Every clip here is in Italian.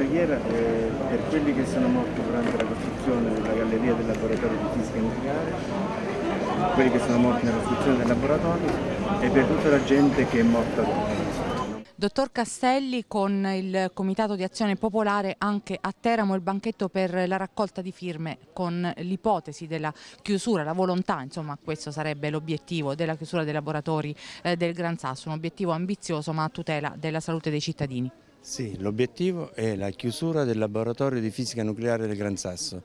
preghiera per quelli che sono morti durante la costruzione della galleria del laboratorio di fisica nucleare, quelli che sono morti nella costruzione del laboratorio e per tutta la gente che è morta dopo. Dottor Castelli, con il Comitato di Azione Popolare anche a Teramo il banchetto per la raccolta di firme con l'ipotesi della chiusura, la volontà, insomma questo sarebbe l'obiettivo della chiusura dei laboratori eh, del Gran Sasso, un obiettivo ambizioso ma a tutela della salute dei cittadini. Sì, l'obiettivo è la chiusura del laboratorio di fisica nucleare del Gran Sasso.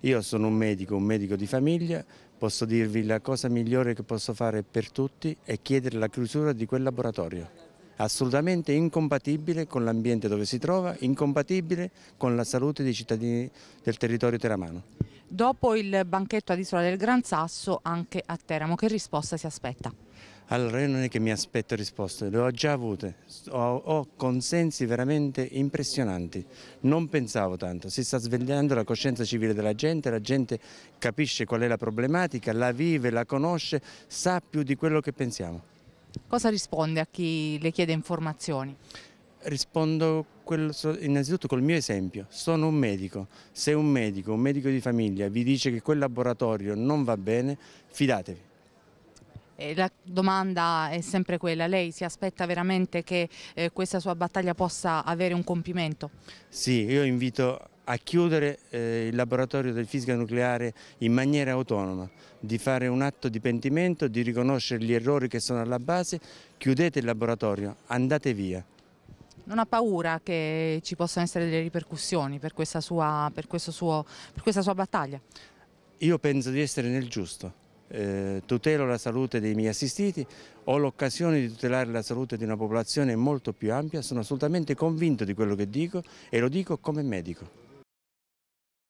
Io sono un medico, un medico di famiglia, posso dirvi la cosa migliore che posso fare per tutti è chiedere la chiusura di quel laboratorio. Assolutamente incompatibile con l'ambiente dove si trova, incompatibile con la salute dei cittadini del territorio teramano. Dopo il banchetto ad Isola del Gran Sasso anche a Teramo, che risposta si aspetta? Allora io non è che mi aspetto risposte, le ho già avute, ho, ho, consensi veramente impressionanti, non pensavo tanto, si sta svegliando la coscienza civile della gente, la gente capisce qual è la problematica, la vive, la conosce, sa più di quello che pensiamo. Cosa risponde a chi le chiede informazioni? Rispondo quello, innanzitutto col mio esempio, sono un medico, se un medico, un medico di famiglia vi dice che quel laboratorio non va bene, fidatevi. La domanda è sempre quella, lei si aspetta veramente che eh, questa sua battaglia possa avere un compimento? Sì, io invito a chiudere eh, il laboratorio del fisica nucleare in maniera autonoma, di fare un atto di pentimento, di riconoscere gli errori che sono alla base, chiudete il laboratorio, andate via non ha paura che ci possano essere delle ripercussioni per questa sua, per suo, per questa sua battaglia? Io penso di essere nel giusto. Eh, tutelo la salute dei miei assistiti, ho l'occasione di tutelare la salute di una popolazione molto più ampia, sono assolutamente convinto di quello che dico e lo dico come medico.